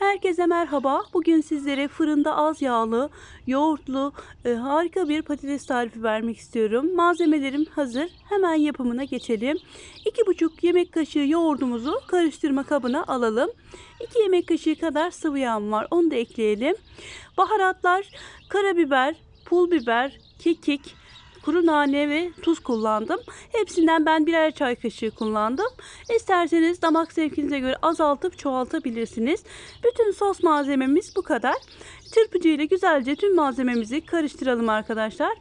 Herkese merhaba. Bugün sizlere fırında az yağlı, yoğurtlu e, harika bir patates tarifi vermek istiyorum. Malzemelerim hazır. Hemen yapımına geçelim. 2,5 yemek kaşığı yoğurdumuzu karıştırma kabına alalım. 2 yemek kaşığı kadar sıvı yağım var. Onu da ekleyelim. Baharatlar, karabiber, pul biber, kekik, kuru nane ve tuz kullandım. Hepsinden ben birer çay kaşığı kullandım. İsterseniz damak zevkinize göre azaltıp çoğaltabilirsiniz. Bütün sos malzememiz bu kadar. Çırpıcı ile güzelce tüm malzememizi karıştıralım arkadaşlar.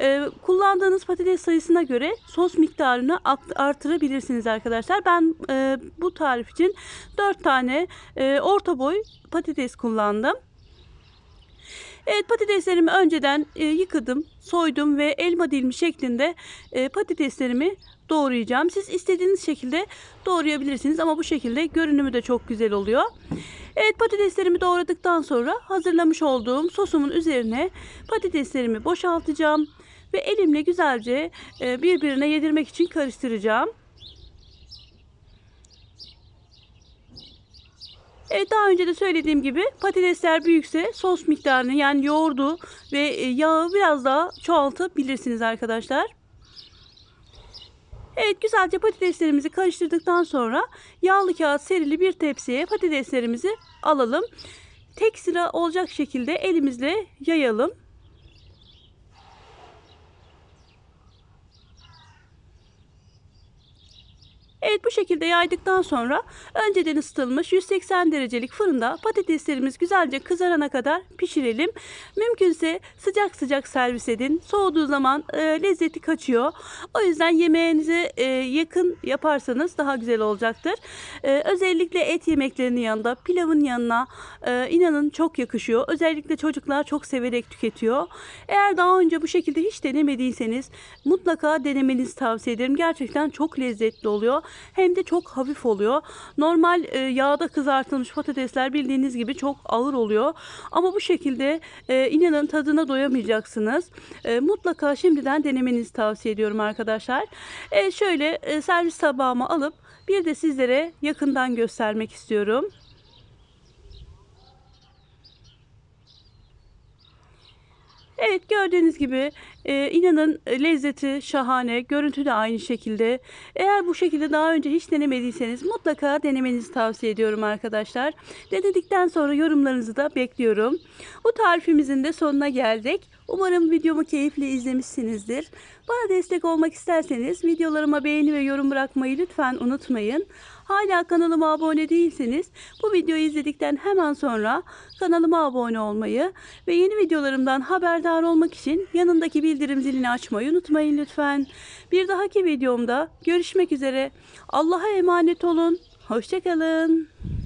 Ee, kullandığınız patates sayısına göre sos miktarını artırabilirsiniz arkadaşlar. Ben e, bu tarif için 4 tane e, orta boy patates kullandım. Evet patateslerimi önceden e, yıkadım, soydum ve elma dilimi şeklinde e, patateslerimi doğrayacağım. Siz istediğiniz şekilde doğrayabilirsiniz ama bu şekilde görünümü de çok güzel oluyor. Evet patateslerimi doğradıktan sonra hazırlamış olduğum sosumun üzerine patateslerimi boşaltacağım ve elimle güzelce e, birbirine yedirmek için karıştıracağım. Evet daha önce de söylediğim gibi patatesler büyükse sos miktarını yani yoğurdu ve e, yağı biraz daha çoğaltabilirsiniz arkadaşlar. Evet güzelce patateslerimizi karıştırdıktan sonra yağlı kağıt serili bir tepsiye patateslerimizi alalım. Tek sıra olacak şekilde elimizle yayalım. bu şekilde yaydıktan sonra önceden ısıtılmış 180 derecelik fırında patateslerimiz güzelce kızarana kadar pişirelim. Mümkünse sıcak sıcak servis edin. Soğuduğu zaman e, lezzeti kaçıyor. O yüzden yemeğinize e, yakın yaparsanız daha güzel olacaktır. E, özellikle et yemeklerinin yanında pilavın yanına e, inanın çok yakışıyor. Özellikle çocuklar çok severek tüketiyor. Eğer daha önce bu şekilde hiç denemediyseniz mutlaka denemenizi tavsiye ederim. Gerçekten çok lezzetli oluyor hem de çok hafif oluyor. Normal e, yağda kızartılmış patatesler bildiğiniz gibi çok ağır oluyor. Ama bu şekilde e, inanın tadına doyamayacaksınız. E, mutlaka şimdiden denemenizi tavsiye ediyorum arkadaşlar. E, şöyle e, servis tabağıma alıp bir de sizlere yakından göstermek istiyorum. Evet gördüğünüz gibi e, inanın e, lezzeti şahane. Görüntü de aynı şekilde. Eğer bu şekilde daha önce hiç denemediyseniz mutlaka denemenizi tavsiye ediyorum arkadaşlar. Denedikten sonra yorumlarınızı da bekliyorum. Bu tarifimizin de sonuna geldik. Umarım videomu keyifle izlemişsinizdir. Bana destek olmak isterseniz videolarıma beğeni ve yorum bırakmayı lütfen unutmayın. Hala kanalıma abone değilseniz bu videoyu izledikten hemen sonra kanalıma abone olmayı ve yeni videolarımdan haberdar olmak için yanındaki bildirim zilini açmayı unutmayın lütfen. Bir dahaki videomda görüşmek üzere. Allah'a emanet olun. Hoşçakalın.